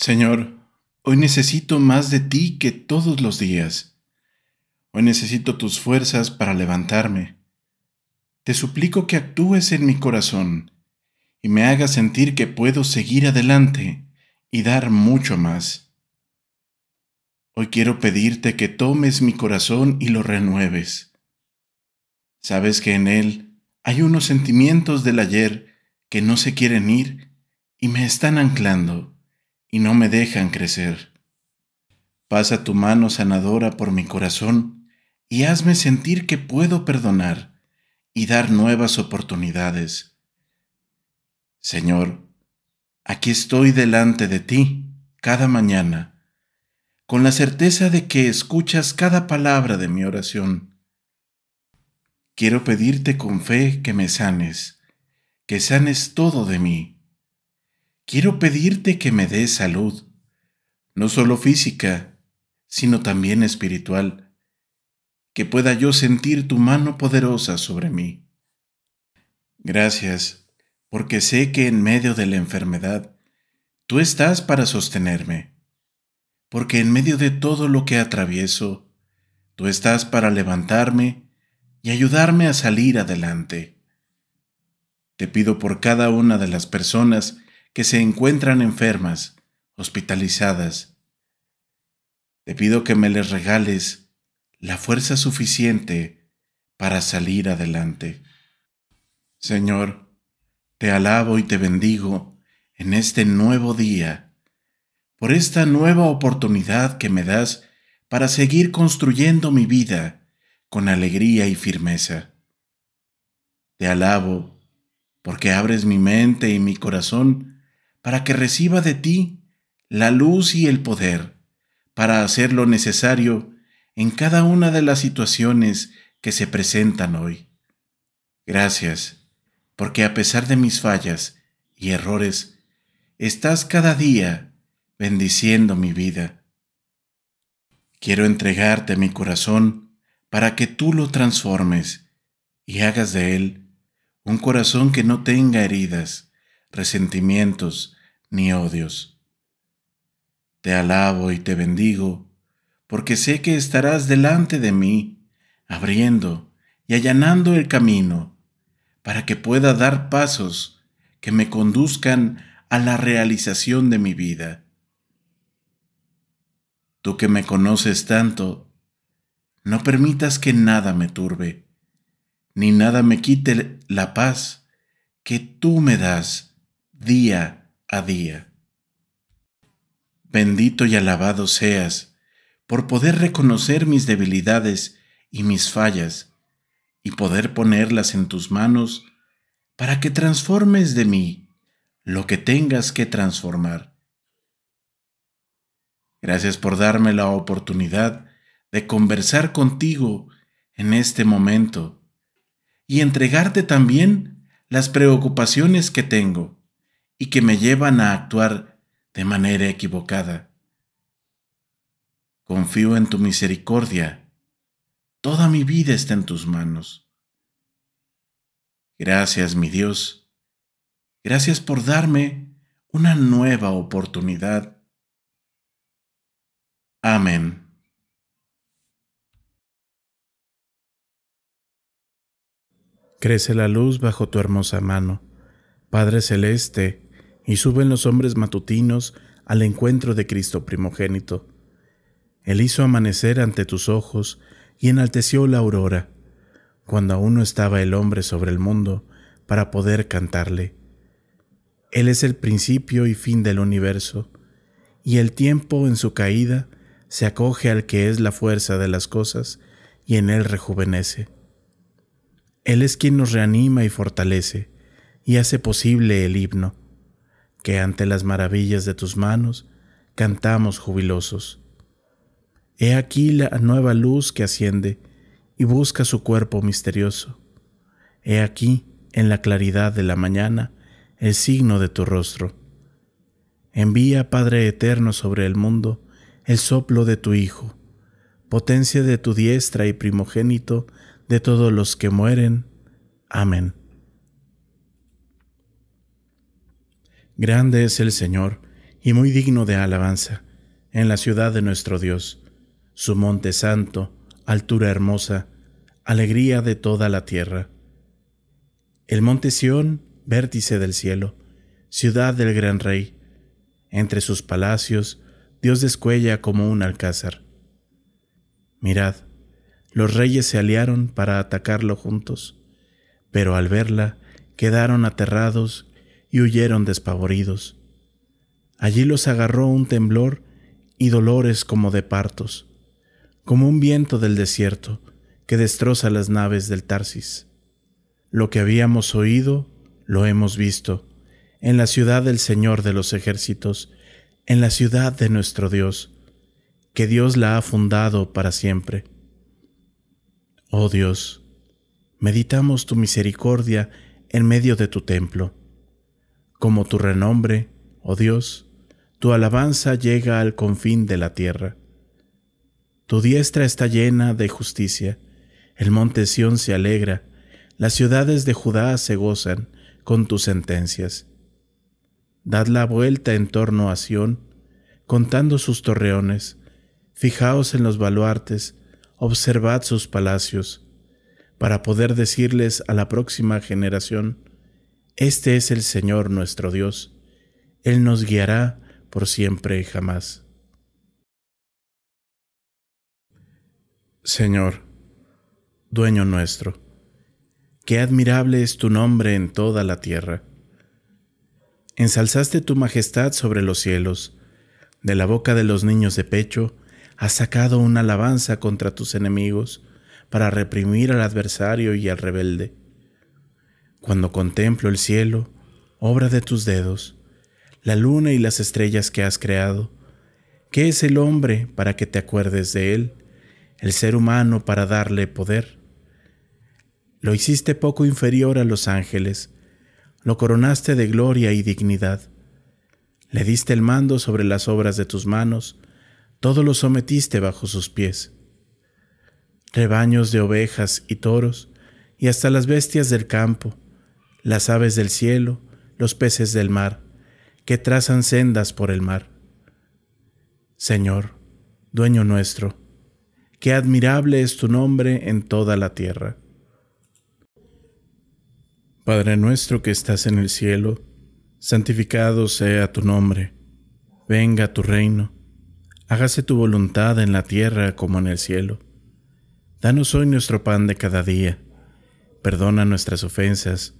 Señor, hoy necesito más de ti que todos los días. Hoy necesito tus fuerzas para levantarme. Te suplico que actúes en mi corazón y me hagas sentir que puedo seguir adelante y dar mucho más. Hoy quiero pedirte que tomes mi corazón y lo renueves. Sabes que en él hay unos sentimientos del ayer que no se quieren ir y me están anclando y no me dejan crecer. Pasa tu mano sanadora por mi corazón y hazme sentir que puedo perdonar y dar nuevas oportunidades. Señor, aquí estoy delante de ti cada mañana, con la certeza de que escuchas cada palabra de mi oración. Quiero pedirte con fe que me sanes, que sanes todo de mí quiero pedirte que me des salud, no solo física, sino también espiritual, que pueda yo sentir tu mano poderosa sobre mí. Gracias, porque sé que en medio de la enfermedad, tú estás para sostenerme, porque en medio de todo lo que atravieso, tú estás para levantarme y ayudarme a salir adelante. Te pido por cada una de las personas que se encuentran enfermas, hospitalizadas. Te pido que me les regales la fuerza suficiente para salir adelante. Señor, te alabo y te bendigo en este nuevo día, por esta nueva oportunidad que me das para seguir construyendo mi vida con alegría y firmeza. Te alabo porque abres mi mente y mi corazón para que reciba de ti la luz y el poder para hacer lo necesario en cada una de las situaciones que se presentan hoy. Gracias, porque a pesar de mis fallas y errores, estás cada día bendiciendo mi vida. Quiero entregarte mi corazón para que tú lo transformes y hagas de él un corazón que no tenga heridas resentimientos ni odios. Te alabo y te bendigo, porque sé que estarás delante de mí, abriendo y allanando el camino, para que pueda dar pasos que me conduzcan a la realización de mi vida. Tú que me conoces tanto, no permitas que nada me turbe, ni nada me quite la paz que tú me das día a día. Bendito y alabado seas por poder reconocer mis debilidades y mis fallas y poder ponerlas en tus manos para que transformes de mí lo que tengas que transformar. Gracias por darme la oportunidad de conversar contigo en este momento y entregarte también las preocupaciones que tengo y que me llevan a actuar de manera equivocada. Confío en tu misericordia. Toda mi vida está en tus manos. Gracias, mi Dios. Gracias por darme una nueva oportunidad. Amén. Crece la luz bajo tu hermosa mano. Padre Celeste, y suben los hombres matutinos al encuentro de Cristo primogénito. Él hizo amanecer ante tus ojos y enalteció la aurora, cuando aún no estaba el hombre sobre el mundo para poder cantarle. Él es el principio y fin del universo, y el tiempo en su caída se acoge al que es la fuerza de las cosas y en él rejuvenece. Él es quien nos reanima y fortalece, y hace posible el himno que ante las maravillas de tus manos cantamos jubilosos. He aquí la nueva luz que asciende y busca su cuerpo misterioso. He aquí, en la claridad de la mañana, el signo de tu rostro. Envía, Padre eterno, sobre el mundo el soplo de tu Hijo, potencia de tu diestra y primogénito de todos los que mueren. Amén. Grande es el Señor, y muy digno de alabanza, en la ciudad de nuestro Dios, su monte santo, altura hermosa, alegría de toda la tierra. El monte Sión, vértice del cielo, ciudad del gran rey, entre sus palacios, Dios descuella como un alcázar. Mirad, los reyes se aliaron para atacarlo juntos, pero al verla quedaron aterrados y huyeron despavoridos. Allí los agarró un temblor y dolores como de partos, como un viento del desierto que destroza las naves del Tarsis. Lo que habíamos oído, lo hemos visto, en la ciudad del Señor de los ejércitos, en la ciudad de nuestro Dios, que Dios la ha fundado para siempre. Oh Dios, meditamos tu misericordia en medio de tu templo como tu renombre, oh Dios, tu alabanza llega al confín de la tierra. Tu diestra está llena de justicia, el monte Sión se alegra, las ciudades de Judá se gozan con tus sentencias. Dad la vuelta en torno a Sión, contando sus torreones, fijaos en los baluartes, observad sus palacios, para poder decirles a la próxima generación, este es el Señor nuestro Dios. Él nos guiará por siempre y jamás. Señor, dueño nuestro, qué admirable es tu nombre en toda la tierra. Ensalzaste tu majestad sobre los cielos, de la boca de los niños de pecho, has sacado una alabanza contra tus enemigos para reprimir al adversario y al rebelde. Cuando contemplo el cielo, obra de tus dedos, la luna y las estrellas que has creado, ¿qué es el hombre para que te acuerdes de él? El ser humano para darle poder. Lo hiciste poco inferior a los ángeles, lo coronaste de gloria y dignidad. Le diste el mando sobre las obras de tus manos, todo lo sometiste bajo sus pies. Rebaños de ovejas y toros, y hasta las bestias del campo, las aves del cielo, los peces del mar, que trazan sendas por el mar. Señor, dueño nuestro, qué admirable es tu nombre en toda la tierra. Padre nuestro que estás en el cielo, santificado sea tu nombre, venga tu reino, hágase tu voluntad en la tierra como en el cielo. Danos hoy nuestro pan de cada día, perdona nuestras ofensas,